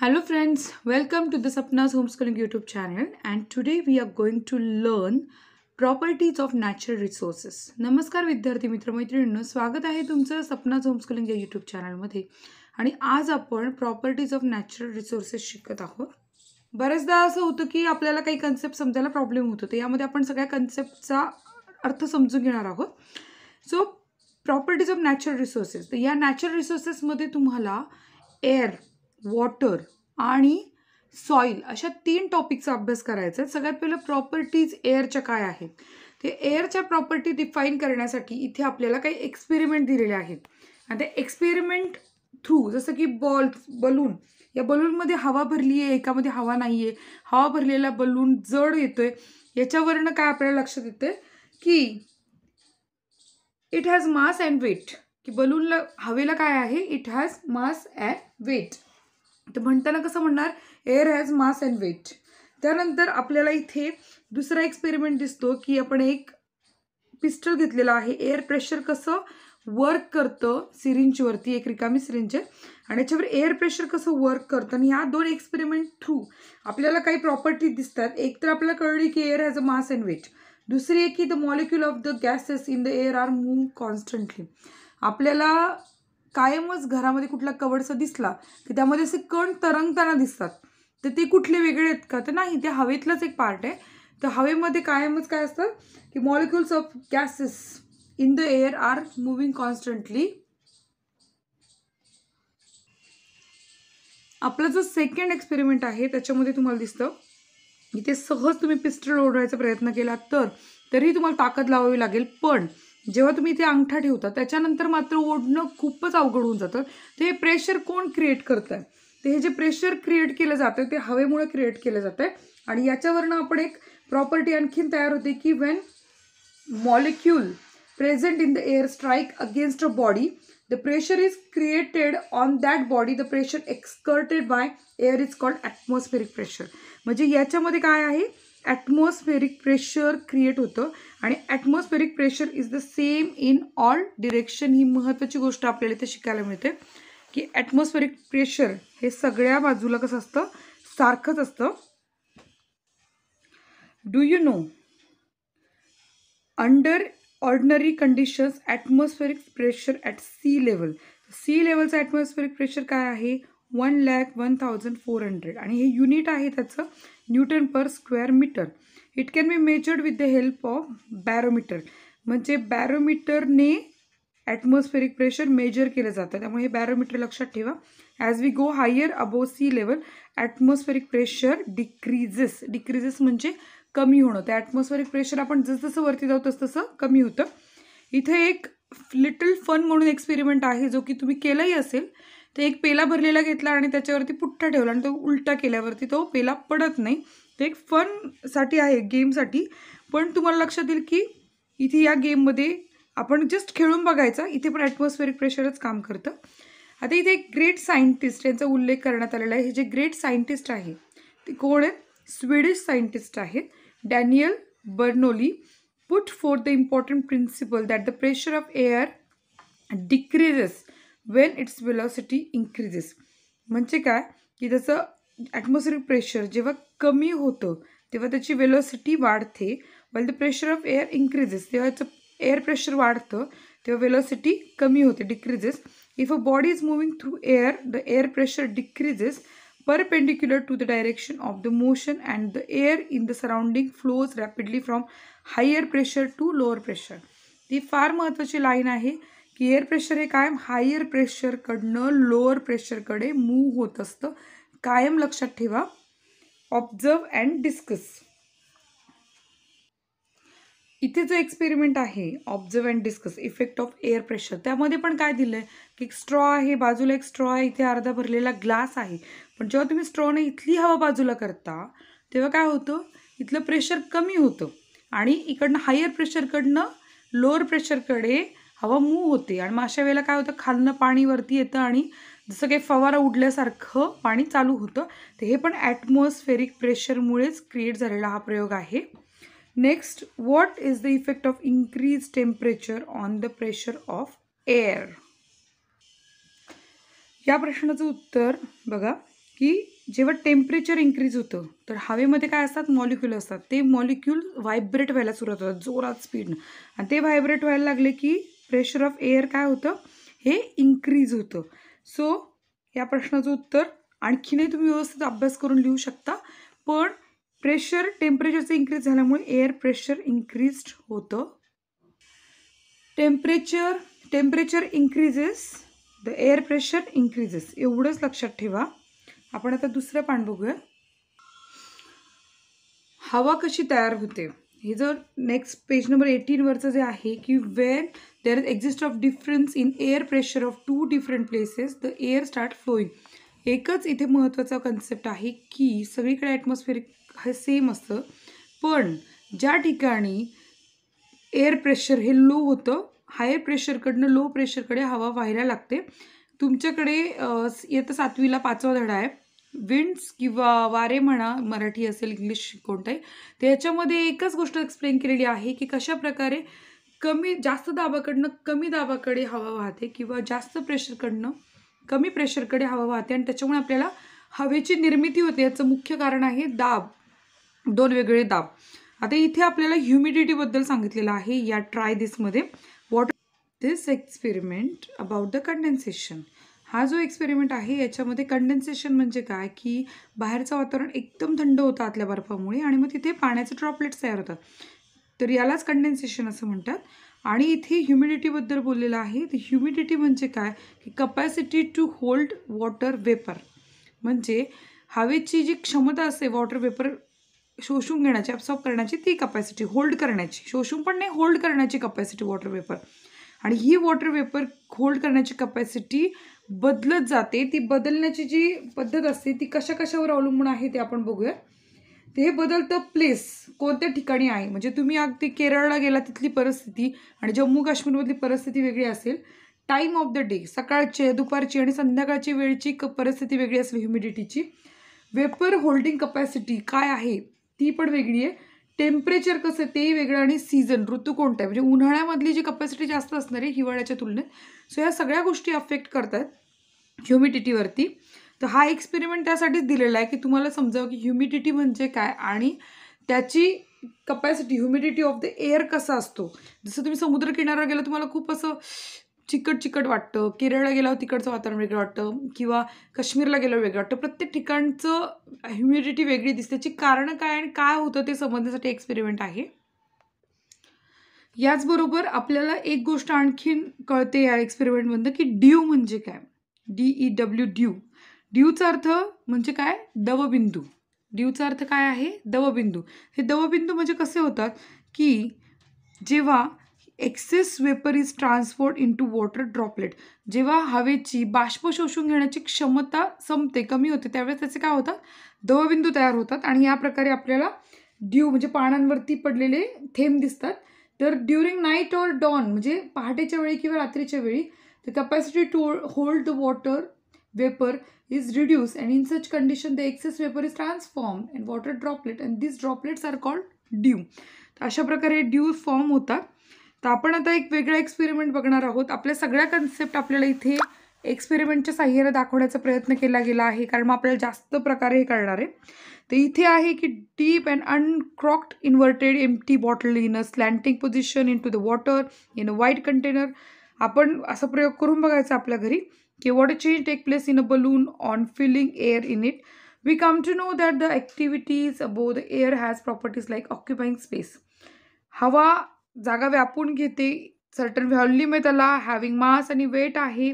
Hello friends welcome to the सपनाज Homeschooling YouTube channel and today we are going to learn properties of natural resources नमस्कार विद्यार्थी मित्रमैत्रिणींनो स्वागत आहे तुमचं सपनाज homeschooling या यूट्यूब चॅनलमध्ये आणि आज आपण प्रॉपर्टीज ऑफ नॅचरल रिसोर्सेस शिकत आहोत बऱ्याचदा असं होतं की आपल्याला काही कन्सेप्ट समजायला प्रॉब्लेम होतो तर यामध्ये आपण सगळ्या कन्सेप्टचा अर्थ समजून घेणार आहोत so properties of natural resources तर या नॅचरल रिसोर्सेसमध्ये तुम्हाला एअर वॉटर आणि सॉईल अशा तीन टॉपिकचा अभ्यास करायचा आहे सगळ्यात पहिलं प्रॉपर्टीज एअरच्या काय आहेत ते एअरच्या प्रॉपर्टी डिफाईन करण्यासाठी इथे आपल्याला काही एक्सपेरिमेंट दिलेले आहेत आणि ते एक्सपेरिमेंट थ्रू जसं की बॉल बलून या बलूनमध्ये हवा भरली आहे एकामध्ये हवा नाही आहे हवा भरलेला बलून जड येतोय याच्यावरनं काय आपल्याला लक्षात येतं की it has mass and weight की बलूनला हवेला काय आहे it has mass and weight तर म्हणताना कसं म्हणणार air has mass and weight त्यानंतर आपल्याला इथे दुसरा एक्सपेरिमेंट दिसतो की आपण एक पिस्टल घेतलेला आहे एअर प्रेशर कसं वर्क करतं सिरिंजवरती एक रिकामी सिरिंज आहे आणि याच्यावर एअर प्रेशर कसं वर्क करतं आणि ह्या दोन एक्सपेरिमेंट थ्रू आपल्याला काही प्रॉपर्टी दिसतात एक तर आपल्याला कळली की air has a mass and weight दुसरी आहे की the molecule of the gases in the air are move constantly आपल्याला कायमच घरामध्ये कुठला कवडसा दिसला की त्यामध्ये असे कण तरंगताना दिसतात तर ते कुठले वेगळे आहेत का तर नाही ते हवेतलाच एक पार्ट आहे तर हवेमध्ये कायमच काय असतं की molecules of gases in the air are moving constantly आपला जो सेकंड एक्सपेरिमेंट आहे त्याच्यामध्ये तुम्हाला दिसतं इथे सहज तुम्ही पिस्टल ओढवायचा प्रयत्न केला तर तरीही तुम्हाला ताकद लावावी लागेल पण जेव्हा तुम्ही इथे अंगठा ठेवता त्याच्यानंतर मात्र ओढणं खूपच अवघड होऊन जातं ते हे प्रेशर कोण क्रिएट करतं आहे ते हे जे प्रेशर क्रिएट केलं जातं ते हवेमुळे क्रिएट केलं जातं आहे आणि याच्यावरनं आपण एक प्रॉपर्टी आणखीन तयार होते की when molecule present in the air strike against a body the pressure is created on that body the pressure exerted by air is called atmospheric pressure म्हणजे याच्यामध्ये काय आहे ॲटमॉस्फेरिक प्रेशर क्रिएट होतं आणि atmospheric pressure is the same in all direction ही महत्त्वाची गोष्ट आपल्याला इथे शिकायला मिळते की ॲटमॉस्फेरिक प्रेशर हे सगळ्या बाजूला कसं असतं सारखंच असतं do you know under ordinary conditions atmospheric pressure at sea level sea लेवलचं ॲटमॉस्फेरिक प्रेशर काय आहे one lakh one thousand four hundred आणि हे युनिट आहे त्याचं newton per square metre it can be measured with the help of barometer म्हणजे बॅरोमीटरने atmospheric pressure measure केलं जातं त्यामुळे हे बॅरोमीटर लक्षात ठेवा as we go higher above sea level atmospheric pressure decreases decreases म्हणजे कमी होणं त्या ॲटमॉस्फेरिक प्रेशर आपण जसजसं वरती जाऊ तसं कमी होतं इथे एक लिटल फन म्हणून एक्सपेरिमेंट आहे जो की तुम्ही केलाही असेल तर एक पेला भरलेला घेतला आणि त्याच्यावरती पुठ्ठा ठेवला आणि तो उलटा केल्यावरती तो पेला पडत नाही ते एक फनसाठी आहे गेमसाठी पण तुम्हाला लक्षात येईल की इथे या गेममध्ये आपण जस्ट खेळून बघायचा इथे पण ॲटमॉस्फेरिक प्रेशरच काम करतं आता इथे एक ग्रेट सायंटिस्ट यांचा उल्लेख करण्यात आलेला आहे हे जे ग्रेट सायंटिस्ट आहे ते कोण आहेत स्वीडिश सायंटिस्ट आहेत Daniel Bernoulli put for the important principle that the pressure of air decreases when its velocity increases म्हणजे काय की त्याचं ॲटमॉस्फिरिक प्रेशर जेव्हा कमी होतं तेव्हा त्याची वेलॉसिटी वाढते well the pressure of air increases तेव्हा याचं एअर प्रेशर वाढतं तेव्हा वेलॉसिटी कमी होते decreases if a body is moving through air the air pressure decreases perpendicular to the direction of the motion and the air in the surrounding flows rapidly from higher pressure to lower pressure ती फार महत्त्वाची line आहे की air pressure हे कायम higher प्रेशरकडनं lower प्रेशरकडे move होत असतं कायम लक्षात ठेवा ऑब्झर्व अँड डिस्कस इथे जो एक्सपेरिमेंट आहे observe and discuss effect of air pressure त्यामध्ये पण काय दिलं आहे की एक स्ट्रॉ आहे बाजूला एक स्ट्रॉ आहे इथे अर्धा भरलेला ग्लास आहे पण जेव्हा तुम्ही स्ट्रॉने इथली हवा बाजूला करता तेव्हा काय होतं इथलं प्रेशर कमी होतं आणि इकडनं हायर प्रेशरकडनं लोअर प्रेशरकडे हवा मूव होते आणि मग अशा वेळेला काय होतं खालनं पाणी वरती येतं आणि जसं काही फवारा उडल्यासारखं पाणी चालू होतं तर हे पण ॲटमॉस्फेरिक प्रेशरमुळेच क्रिएट झालेला हा प्रयोग आहे next what is the effect of increase temperature on the pressure of air या प्रश्नाचं उत्तर बघा की जेव्हा टेम्परेचर इन्क्रीज होतं तर हवेमध्ये काय असतात मॉलिक्युल असतात ते मॉलिक्यूल व्हायब्रेट व्हायला सुरुवात होतात जोरात स्पीडनं आणि ते व्हायब्रेट व्हायला लागले की प्रेशर ऑफ एअर काय होतं हे इन्क्रीज होतं सो या प्रश्नाचं उत्तर आणखीनही तुम्ही व्यवस्थित अभ्यास करून लिहू शकता पण प्रेशर टेम्परेचरचं इन्क्रीज झाल्यामुळे एअर प्रेशर इन्क्रीज्ड होतं temperature temperature increases the air pressure increases एवढंच लक्षात ठेवा आपण आता दुसरं पान बघूया हवा कशी तयार होते हे जर नेक्स्ट पेज नंबर एटीनवरचं जे आहे की when there is exist of difference in air pressure of two different places the air start flowing एकच इथे महत्त्वाचा कन्सेप्ट आहे की सगळीकडे ॲटमॉस्फिअरिक हे सेम असतं पण ज्या ठिकाणी एअर प्रेशर हे लो होतं हायर प्रेशरकडनं लो प्रेशरकडे हवा व्हायला लागते तुमच्याकडे येतं सातवीला पाचवा धडा आहे विंड्स किंवा वारे म्हणा मराठी असेल इंग्लिश कोणताही याच्यामध्ये एकच गोष्ट एक्सप्लेन केलेली आहे की कशा प्रकारे कमी जास्त दाबाकडनं कमी दाबाकडे हवा वाहते किंवा जास्त प्रेशरकडनं कमी प्रेशरकडे हवा वाहते आणि त्याच्यामुळे आपल्याला हवेची निर्मिती होते याचं मुख्य कारण आहे दाब दोन वेगळे दाब आता इथे आपल्याला ह्युमिडिटीबद्दल सांगितलेलं आहे या ट्राय दिसमध्ये what this experiment about the condensation हा जो एक्सपेरिमेंट आहे याच्यामध्ये कंडेन्सेशन म्हणजे काय की बाहेरचं वातावरण एकदम थंड होतं आतल्या बर्फामुळे आणि मग तिथे पाण्याचे ड्रॉपलेट्स तयार होतात तर यालाच कंडेन्सेशन असं म्हणतात आणि इथे ह्युमिडिटीबद्दल बोललेलं आहे तर ह्युमिडिटी म्हणजे काय की capacity to hold water vapour म्हणजे हवेची जी क्षमता असते वॉटर वेपर शोषून घेण्याची ॲब्सॉर्ब करण्याची ती कपॅसिटी होल्ड करण्याची शोषून पण नाही होल्ड करण्याची कपॅसिटी वॉटर वेपर आणि ही वॉटर वेपर होल्ड करण्याची कपॅसिटी बदलत जाते ती बदलण्याची जी पद्धत असते ती कशा कशावर अवलंबून आहे ते आपण बघूया ते हे बदलतं प्लेस कोणत्या ठिकाणी आहे म्हणजे तुम्ही अगदी केरळला गेला तिथली परिस्थिती आणि जम्मू काश्मीरमधली परिस्थिती वेगळी असेल टाईम ऑफ द डे सकाळची दुपारची आणि संध्याकाळची वेळची क परिस्थिती वेगळी असेल ह्युमिडिटीची वेपर होल्डिंग कपॅसिटी काय आहे ती पण वेगळी आहे टेम्परेचर कसं आहे तेही वेगळं आणि सीझन ऋतू कोणता आहे म्हणजे उन्हाळ्यामधली जी कपॅसिटी जास्त असणार आहे हिवाळ्याच्या तुलनेत सो या सगळ्या गोष्टी अफेक्ट करतात ह्युमिडिटीवरती तर हा एक्सपेरिमेंट त्यासाठीच दिलेला आहे की तुम्हाला समजावं की ह्युमिडिटी म्हणजे काय आणि त्याची capacity humidity of the air कसा असतो जसं तुम्ही समुद्रकिनारा गेला तुम्हाला खूप असं चिकट चिकट वाटतं केरळला गेल्यावर तिकडचं वातावरण वेगळं वाटतं किंवा काश्मीरला गेल्यावर वेगळं वाटतं प्रत्येक ठिकाणचं ह्युमिडिटी वेगळी दिसते कारणं काय आणि काय होतं ते समजण्यासाठी एक्सपेरिमेंट आहे याचबरोबर आपल्याला एक गोष्ट आणखीन कळते या एक्सपेरिमेंटमधनं की ड्यू म्हणजे काय डी ई डब्ल्यू ड्यू ड्यूचा अर्थ म्हणजे काय दवबिंदू ड्यूचा अर्थ काय आहे दवबिंदू हे दवबिंदू म्हणजे कसे होतात की जेव्हा excess vapour is transformed into water droplet जेव्हा हवेची बाष्प शोषून घेण्याची क्षमता संपते कमी होते त्यावेळेस त्याचे काय होतात दवबिंदू तयार होतात आणि या प्रकारे आपल्याला ड्यू म्हणजे पाण्यांवरती पडलेले थेंब दिसतात तर ड्युरिंग नाईट ऑर डॉन म्हणजे पहाटेच्या वेळी किंवा रात्रीच्या वेळी the capacity to hold the water vapour is reduce and in such condition the excess vapour is transform and water droplet and this droplets are called dew तर अशा प्रकारे due form होतात तर आपण आता एक वेगळा एक्सपेरिमेंट बघणार आहोत आपल्या सगळ्या कन्सेप्ट आपल्याला इथे एक्सपेरिमेंटच्या साह्याने दाखवण्याचा प्रयत्न केला गेला आहे कारण मग आपल्याला जास्त प्रकारे हे करणार आहे तर इथे आहे की dip and uncorked inverted empty bottle in a slanting position into the water in a wide container आपण असा प्रयोग करून बघायचा आपल्या घरी की water change take place in a balloon on filling air in it we come to know that the activities above the air has properties like occupying space हवा जागा व्यापून घेते सर्टन व्हॅल्यूम आहे त्याला हॅव्हिंग मास आणि वेट आहे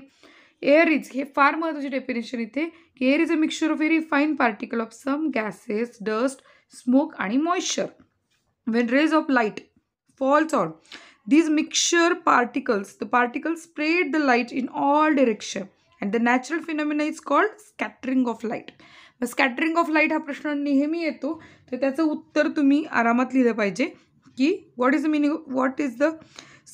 air is हे फार महत्त्वाचे डेफिनेशन इथे की air is a mixture of very fine particle of some gases dust smoke आणि moisture when rays of light falls on mixture particles the particle spread the light in all direction and the natural natural is called scattering of light मग scattering of light हा प्रश्न नेहमी येतो तर त्याचं उत्तर तुम्ही आरामात लिहिलं पाहिजे What is the is the meaning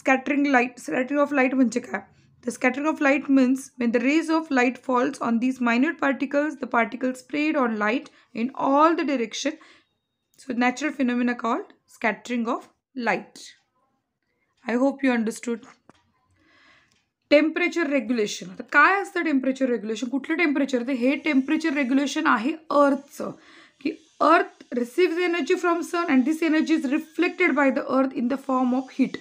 scattering light scattering of light म्हणजे काय the scattering of light means when the rays of light falls on these minute particles the particles spread on light in all the direction so natural phenomena called scattering of light i hope you understood temperature regulation आता the temperature regulation? Regulation temperature. The heat temperature regulation. Ahi earth. अर्थचं की earth receives energy from sun and this energy is reflected by the earth in the form of heat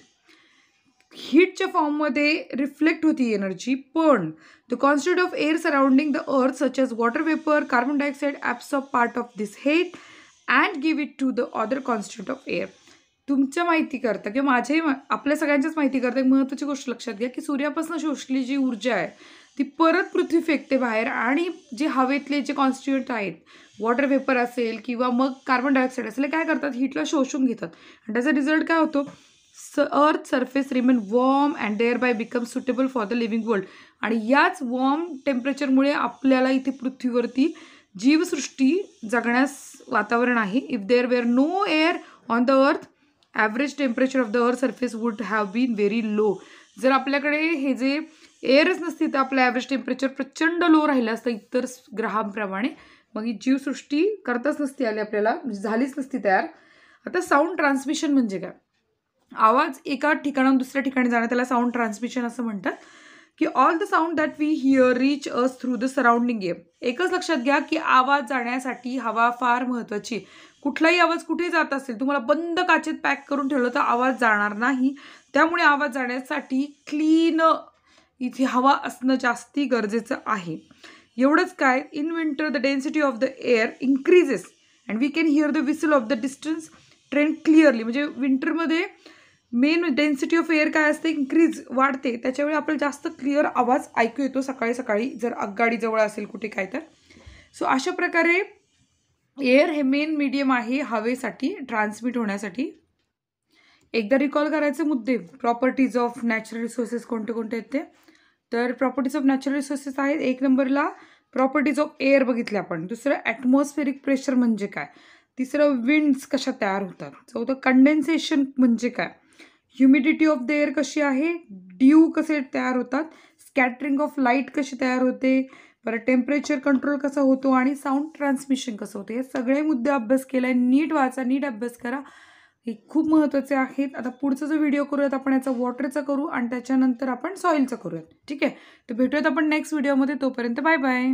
हीटच्या फॉर्ममध्ये reflect होती energy पण the constant of air surrounding the earth such as water vapour carbon dioxide absorb part of this heat and give it to the other constant of air तुमचं माहिती करता किंवा माझ्याही आपल्या सगळ्यांच्याच माहिती करता एक महत्त्वाची गोष्ट लक्षात घ्या की सूर्यापासून शोषली जी ऊर्जा आहे ती परत पृथ्वी फेकते बाहेर आणि जे हवेतले जे कॉन्स्टिट्युएंट आहेत वॉटर वेपर असेल किंवा मग कार्बन डायऑक्साईड असेल काय करतात हीटला शोषून घेतात आणि त्याचा रिझल्ट काय होतो स earth surface remain warm and thereby become suitable for the living world आणि याच वॉर्म टेम्परेचरमुळे आपल्याला इथे पृथ्वीवरती जीवसृष्टी जगण्यास वातावरण आहे if there were no air on the earth average temperature of the earth surface would have been very low जर आपल्याकडे हे जे एअरच नसती तर आपलं ॲव्हरेज टेम्परेचर प्रचंड लो राहिलं असतं इतर ग्रहांप्रमाणे मग ही जीवसृष्टी करताच नसती आली आपल्याला म्हणजे झालीच नसती तयार आता साऊंड ट्रान्समिशन म्हणजे काय आवाज एका ठिकाणाहून दुसऱ्या ठिकाणी जाणं त्याला साऊंड ट्रान्समिशन असं म्हणतात की all the sound that we hear reach us through the surrounding um एकच लक्षात घ्या की आवाज जाण्यासाठी हवा फार महत्त्वाची कुठलाही आवाज कुठे जात असेल तुम्हाला बंद काचेत पॅक करून ठेवलं तर आवाज जाणार नाही त्यामुळे आवाज जाण्यासाठी क्लीन इथे हवा असणं जास्ती गरजेचं आहे एवढंच काय in winter the density of the air increases and we can hear the whistle of the distance train clearly म्हणजे विंटरमध्ये मेन डेन्सिटी ऑफ एअर काय असते इन्क्रीज वाढते त्याच्यावेळी आपल्याला जास्त क्लिअर आवाज ऐकू येतो सकाळी सकाळी जर आगगाडी जवळ असेल कुठे काय तर सो अशा प्रकारे एअर हे मेन मीडियम आहे हवेसाठी ट्रान्समिट होण्यासाठी एकदा रिकॉल करायचे मुद्दे प्रॉपर्टीज ऑफ नॅचरल रिसोर्सेस कोणते कोणते आहेत ते तर प्रॉपर्टीज ऑफ नॅचरल रिसोर्सेस आहेत एक नंबरला प्रॉपर्टीज ऑफ एअर बघितले आपण दुसरं ॲटमॉस्फेरिक प्रेशर म्हणजे काय तिसरं विंड्स कशा तयार होतात चौथं कंडेन्सेशन म्हणजे काय ह्युमिडिटी ऑफ द एअर कशी आहे ड्यू कसे तयार होतात स्कॅटरिंग ऑफ लाईट कशी तयार होते परत टेम्परेचर कंट्रोल कसा होतो आणि साऊंड ट्रान्समिशन कसं होतं हे सगळे मुद्दे अभ्यास केला आहे नीट वाचा नीट अभ्यास करा हे खूप महत्त्वाचे आहेत आता पुढचा जो व्हिडिओ करूयात आपण याचा वॉटरचा करू आणि त्याच्यानंतर आपण सॉईलचा करूयात ठीक आहे तर भेटूयात आपण नेक्स्ट व्हिडिओमध्ये तोपर्यंत बाय बाय